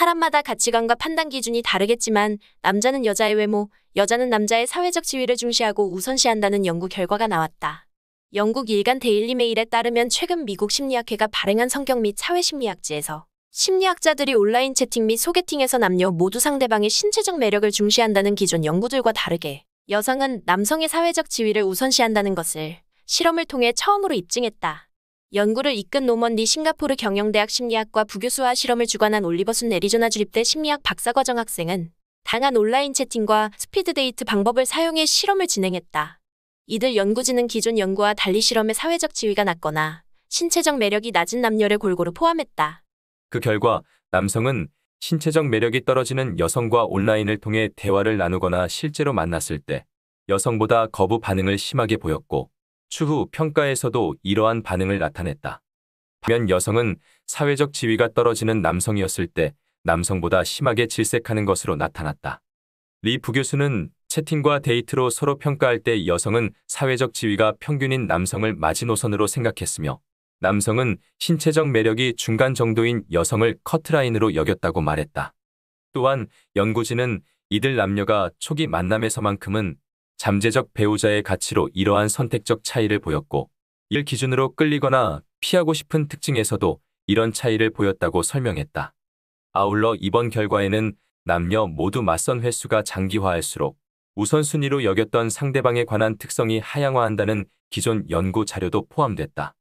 사람마다 가치관과 판단 기준이 다르겠지만 남자는 여자의 외모, 여자는 남자의 사회적 지위를 중시하고 우선시한다는 연구 결과가 나왔다. 영국 일간 데일리 메일에 따르면 최근 미국 심리학회가 발행한 성격 및 사회심리학지에서 심리학자들이 온라인 채팅 및 소개팅에서 남녀 모두 상대방의 신체적 매력을 중시한다는 기존 연구들과 다르게 여성은 남성의 사회적 지위를 우선시한다는 것을 실험을 통해 처음으로 입증했다. 연구를 이끈 노먼디 싱가포르 경영대학 심리학과 부교수와 실험을 주관한 올리버슨 애리조나 주립대 심리학 박사과정 학생은 다양한 온라인 채팅과 스피드데이트 방법을 사용해 실험을 진행했다. 이들 연구진은 기존 연구와 달리 실험의 사회적 지위가 낮거나 신체적 매력이 낮은 남녀를 골고루 포함했다. 그 결과 남성은 신체적 매력이 떨어지는 여성과 온라인을 통해 대화를 나누거나 실제로 만났을 때 여성보다 거부 반응을 심하게 보였고 추후 평가에서도 이러한 반응을 나타냈다. 반면 여성은 사회적 지위가 떨어지는 남성이었을 때 남성보다 심하게 질색하는 것으로 나타났다. 리 부교수는 채팅과 데이트로 서로 평가할 때 여성은 사회적 지위가 평균인 남성을 마지노선으로 생각했으며 남성은 신체적 매력이 중간 정도인 여성을 커트라인으로 여겼다고 말했다. 또한 연구진은 이들 남녀가 초기 만남에서만큼은 잠재적 배우자의 가치로 이러한 선택적 차이를 보였고 이를 기준으로 끌리거나 피하고 싶은 특징에서도 이런 차이를 보였다고 설명했다. 아울러 이번 결과에는 남녀 모두 맞선 횟수가 장기화할수록 우선순위로 여겼던 상대방에 관한 특성이 하향화한다는 기존 연구 자료도 포함됐다.